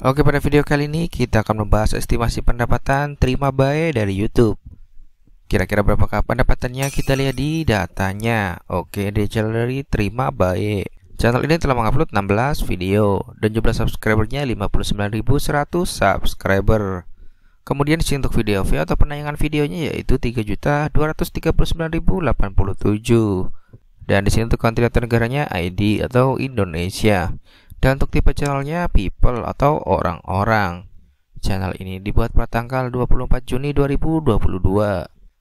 Oke, pada video kali ini kita akan membahas estimasi pendapatan terima baik dari YouTube. Kira-kira berapakah pendapatannya kita lihat di datanya. Oke, di channel dari terima baik. Channel ini telah mengupload 16 video dan jumlah subscribernya 59.100 subscriber. Kemudian di untuk video view atau penayangan videonya yaitu 3.239.087. Dan di sini untuk kontinental negaranya ID atau Indonesia. Dan untuk tipe channelnya people atau orang-orang. Channel ini dibuat pada tanggal 24 Juni 2022.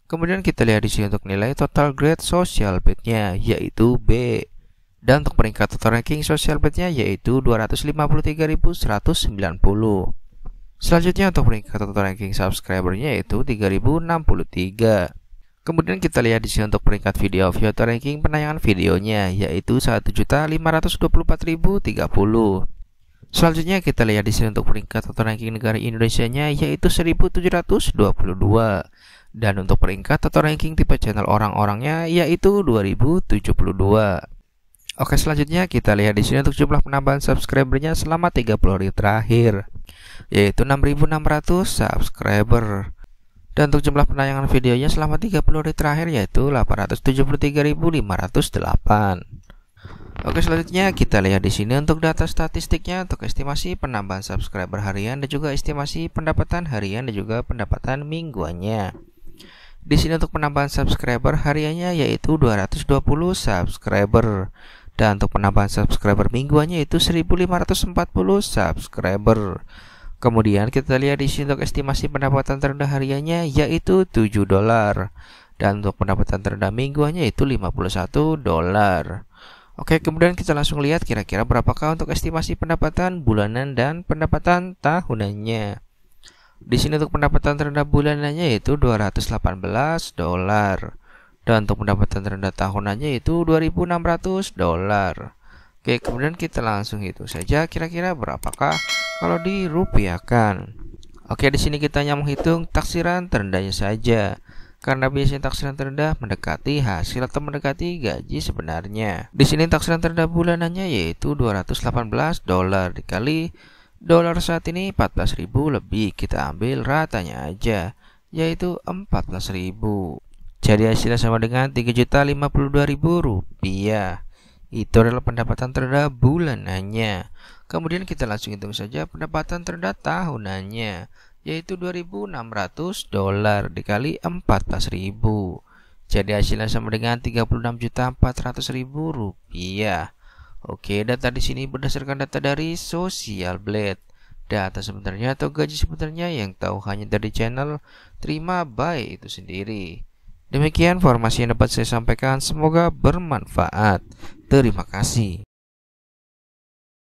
Kemudian kita lihat di sini untuk nilai total grade social bid yaitu B. Dan untuk peringkat total ranking social bid yaitu 253.190. Selanjutnya untuk peringkat total ranking subscribernya yaitu 3063. Kemudian kita lihat di sini untuk peringkat video view atau ranking penayangan videonya yaitu 1.524.030. Selanjutnya kita lihat di sini untuk peringkat atau ranking negara Indonesia-nya yaitu 1722 dan untuk peringkat atau ranking tipe channel orang-orangnya yaitu 2072. Oke, selanjutnya kita lihat di sini untuk jumlah penambahan subscribernya selama 30 hari terakhir yaitu 6600 subscriber. Dan untuk jumlah penayangan videonya selama 30 hari terakhir yaitu 873.508. Oke selanjutnya kita lihat di sini untuk data statistiknya untuk estimasi penambahan subscriber harian dan juga estimasi pendapatan harian dan juga pendapatan mingguannya. Di sini untuk penambahan subscriber hariannya yaitu 220 subscriber dan untuk penambahan subscriber mingguannya itu 1540 subscriber. Kemudian kita lihat di sini untuk estimasi pendapatan terendah hariannya yaitu 7 dolar dan untuk pendapatan terendah mingguannya itu 51 dolar. Oke, kemudian kita langsung lihat kira-kira berapakah untuk estimasi pendapatan bulanan dan pendapatan tahunannya. Di sini untuk pendapatan terendah bulanannya yaitu 218 dolar dan untuk pendapatan terendah tahunannya yaitu 2600 dolar. Oke, kemudian kita langsung hitung saja kira-kira berapakah kalau dirupiahkan. Oke, di sini kita hanya menghitung taksiran terendahnya saja karena biasanya taksiran terendah mendekati hasil atau mendekati gaji sebenarnya. Di sini taksiran terendah bulanannya yaitu 218 dolar dikali dolar saat ini 14.000 lebih. Kita ambil ratanya aja yaitu 14.000. Jadi hasilnya sama dengan 3.052.000 rupiah. Itu adalah pendapatan terendah bulanannya. Kemudian kita langsung hitung saja pendapatan terendah tahunannya, yaitu 2.600 dolar dikali 14.000. Jadi hasilnya sama dengan 36.400.000 rupiah. Oke, data di sini berdasarkan data dari Social Blade. Data sebenarnya atau gaji sebenarnya yang tahu hanya dari channel terima baik itu sendiri. Demikian informasi yang dapat saya sampaikan, semoga bermanfaat. Terima kasih.